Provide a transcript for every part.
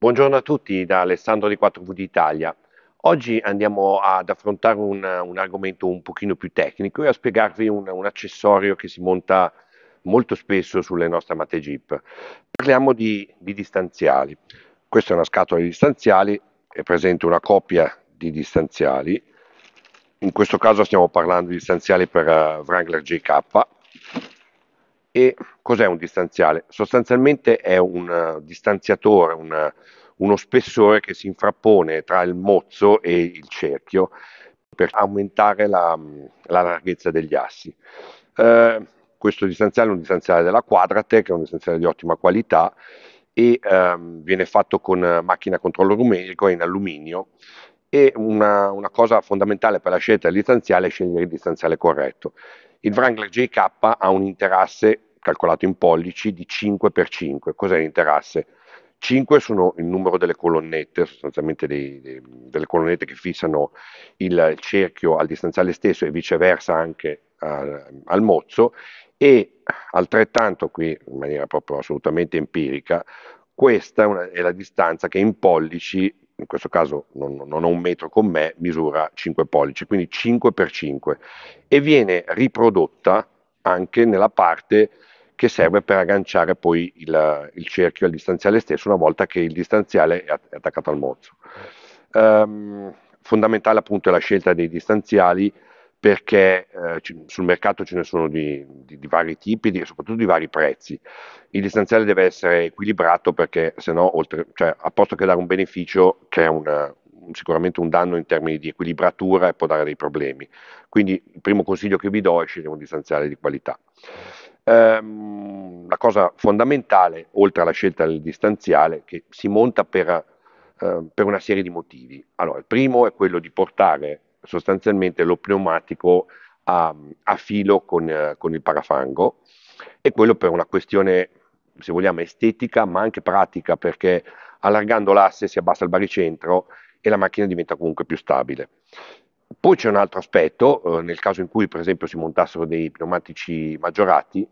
Buongiorno a tutti da Alessandro di 4V d'Italia. Oggi andiamo ad affrontare un, un, argomento un pochino più tecnico e a spiegarvi un, un accessorio che si monta molto spesso sulle nostre amate Jeep. Parliamo di distanziali. Questa è una scatola di distanziali, è presente una coppia di distanziali. In questo caso stiamo parlando di distanziali per eh, Wrangler JK e cos'è un distanziale? Sostanzialmente è un eh, distanziatore, una, eh, uno spessore che si infrappone tra il mozzo e il cerchio per aumentare la, mm, la larghezza degli assi. Eh, questo distanziale è un distanziale della Quadratec, è un distanziale di ottima qualità e ehm, viene fatto con eh, macchina a controllo numerico e in alluminio e una, una cosa fondamentale per la scelta del distanziale è scegliere il distanziale corretto. Il Wrangler JK ha un interasse calcolato in pollici di 5 per 5. Cos'è l'interasse? 5 sono il numero delle colonnette, sostanzialmente dei, dei, delle colonnette che fissano il cerchio al distanziale stesso e viceversa anche uh, al mozzo e altrettanto qui in maniera proprio assolutamente empirica, questa è, una, è la distanza che in pollici in questo caso non, non, ho un metro con me, misura 5 pollici, quindi 5 per 5 e viene riprodotta anche nella parte che serve per agganciare poi il, il cerchio al distanziale stesso una volta che il distanziale è attaccato al mozzo. Um, fondamentale appunto è la scelta dei distanziali perché eh, sul mercato ce ne sono di, di, di vari tipi e soprattutto di vari prezzi. Il distanziale deve essere equilibrato perché se no, cioè, a posto che dare un beneficio, crea un, sicuramente un danno in termini di equilibratura e può dare dei problemi. Quindi il primo consiglio che vi do è scegliere un distanziale di qualità. Ehm, la cosa fondamentale, oltre alla scelta del distanziale, che si monta per, ehm, per una serie di motivi. Allora, il primo è quello di portare sostanzialmente lo pneumatico a, a filo con, con il parafango e quello per una questione, se vogliamo, estetica ma anche pratica perché allargando l'asse si abbassa il baricentro e la macchina diventa comunque più stabile. Poi c'è un altro aspetto, eh, nel caso in cui per esempio si montassero dei pneumatici maggiorati,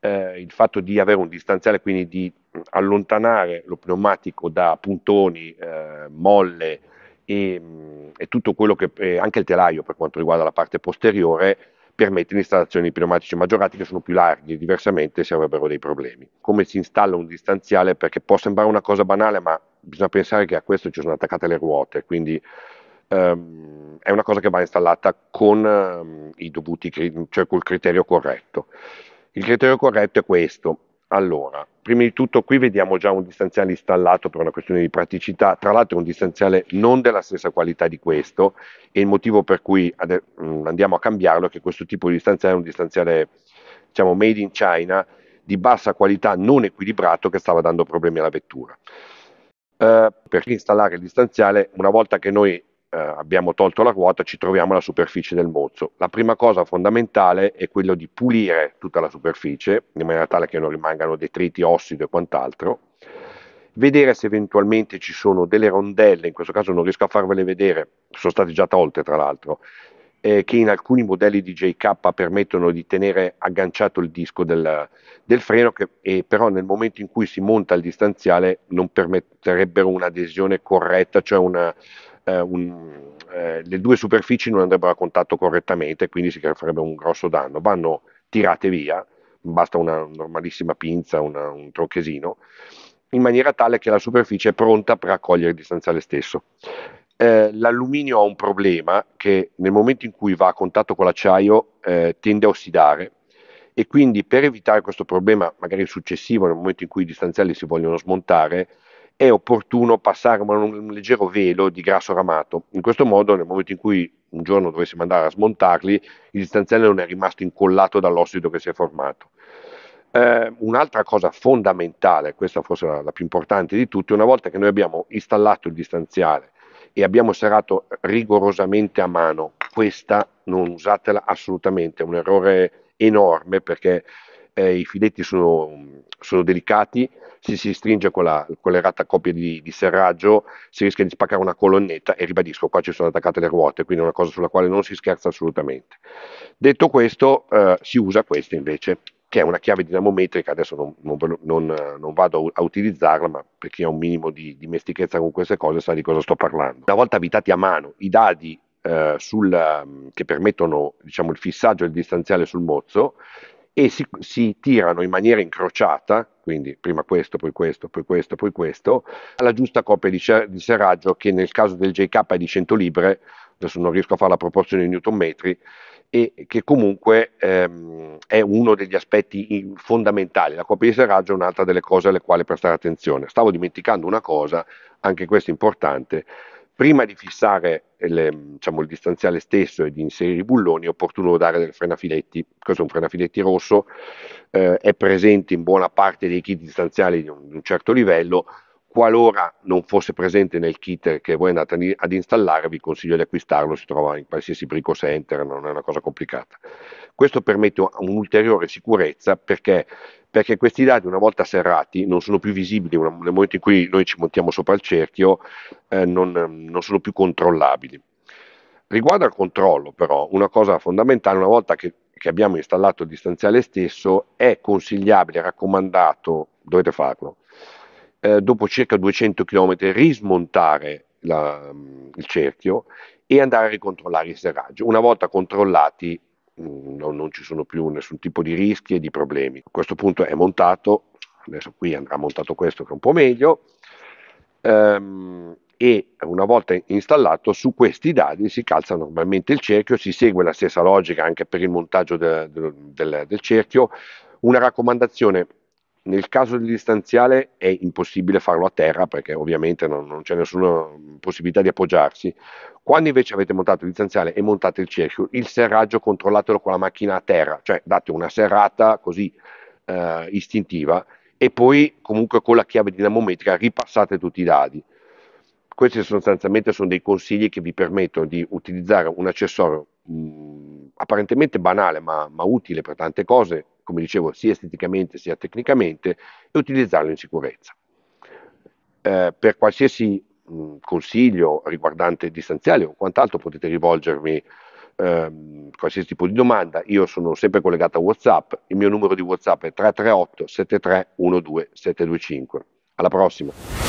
eh, il fatto di avere un distanziale, quindi di allontanare lo pneumatico da puntoni, eh, molle e, mm, e, tutto quello che, anche il telaio per quanto riguarda la parte posteriore, permette l'installazione di pneumatici maggiorati che sono più larghi, diversamente si avrebbero dei problemi. Come si installa un distanziale? Perché può sembrare una cosa banale, ma bisogna pensare che a questo ci sono attaccate le ruote, quindi ehm, è una cosa che va installata con ehm, i dovuti, cri- cioè col criterio corretto. Il criterio corretto è questo. Allora, prima di tutto qui vediamo già un distanziale installato per una questione di praticità, tra l'altro è un distanziale non della stessa qualità di questo e il motivo per cui ade- mm, andiamo a cambiarlo è che questo tipo di distanziale è un distanziale diciamo made in China di bassa qualità non equilibrato che stava dando problemi alla vettura. Eh, per installare il distanziale una volta che noi eh, abbiamo tolto la ruota ci troviamo alla superficie del mozzo. La prima cosa fondamentale è quello di pulire tutta la superficie in maniera tale che non rimangano detriti, ossido e quant'altro vedere se eventualmente ci sono delle rondelle, in questo caso non riesco a farvele vedere, sono state già tolte tra l'altro, eh, che in alcuni modelli di JK permettono di tenere agganciato il disco del, del freno, che, e però nel momento in cui si monta il distanziale non permetterebbero un'adesione corretta, cioè una, eh, un, eh, le due superfici non andrebbero a contatto correttamente, quindi si farebbe un grosso danno. Vanno tirate via, basta una normalissima pinza, una, un tronchesino, in maniera tale che la superficie è pronta per accogliere il distanziale stesso. Eh, l'alluminio ha un problema che nel momento in cui va a contatto con l'acciaio eh, tende a ossidare e quindi per evitare questo problema, magari successivo nel momento in cui i distanziali si vogliono smontare, è opportuno passare un, leggero velo di grasso ramato. In questo modo, nel momento in cui un giorno dovessimo andare a smontarli, il distanziale non è rimasto incollato dall'ossido che si è formato. Eh, un'altra cosa fondamentale, questa forse la, la più importante di tutte, una volta che noi abbiamo installato il distanziale e abbiamo serrato rigorosamente a mano. Questa non usatela assolutamente, è un errore enorme perché eh, i filetti sono, sono, delicati, se si stringe con, la, con coppia di, di, serraggio si rischia di spaccare una colonnetta e ribadisco, qua ci sono attaccate le ruote, quindi è una cosa sulla quale non si scherza assolutamente. Detto questo, eh, si usa questa invece che è una chiave dinamometrica, adesso non, non, non, non, vado a utilizzarla, ma per chi ha un minimo di dimestichezza con queste cose sa di cosa sto parlando. Una volta avvitati a mano i dadi eh, sul, che permettono diciamo, il fissaggio del distanziale sul mozzo e si, si, tirano in maniera incrociata, quindi prima questo, poi questo, poi questo, poi questo, alla giusta coppia di, di serraggio che nel caso del JK è di 100 libre, adesso non riesco a fare la proporzione di newton metri, e che comunque ehm, è uno degli aspetti fondamentali. La coppia di serraggio è un'altra delle cose alle quali prestare attenzione. Stavo dimenticando una cosa, anche questa importante, prima di fissare le, diciamo, il distanziale stesso e di inserire i bulloni è opportuno dare del frenafiletti, questo è un frenafiletti rosso, eh, è presente in buona parte dei kit distanziali di un, di un certo livello, Qualora non fosse presente nel kit che voi andate ad installare, vi consiglio di acquistarlo, si trova in qualsiasi brico center, non è una cosa complicata. Questo permette un'ulteriore sicurezza perché perché questi dati una volta serrati non sono più visibili, nel momento in cui noi ci montiamo sopra il cerchio eh, non, non, sono più controllabili. Riguardo al controllo però, una cosa fondamentale, una volta che, che abbiamo installato il distanziale stesso, è consigliabile, raccomandato, dovete farlo, eh, dopo circa 200 km rismontare la, mm, il cerchio e andare a ricontrollare il serraggio. Una volta controllati mh, mm, non, non ci sono più nessun tipo di rischi e di problemi. A questo punto è montato, adesso qui andrà montato questo che è un po' meglio, ehm, e una volta installato su questi dadi si calza normalmente il cerchio, si segue la stessa logica anche per il montaggio de, de, del, del cerchio. Una raccomandazione nel caso del distanziale è impossibile farlo a terra perché ovviamente non, non c'è nessuna possibilità di appoggiarsi. Quando invece avete montato il distanziale e montate il cerchio, il serraggio controllatelo con la macchina a terra, cioè date una serrata così eh, istintiva e poi comunque con la chiave dinamometrica ripassate tutti i dadi. Questi sostanzialmente sono dei consigli che vi permettono di utilizzare un accessorio mh, apparentemente banale ma, ma utile per tante cose, come dicevo, sia esteticamente sia tecnicamente e utilizzarlo in sicurezza. Eh, per qualsiasi mh, consiglio riguardante distanziali o quant'altro potete rivolgermi ehm, qualsiasi tipo di domanda, io sono sempre collegato a Whatsapp, il mio numero di Whatsapp è 338 73 725. Alla prossima!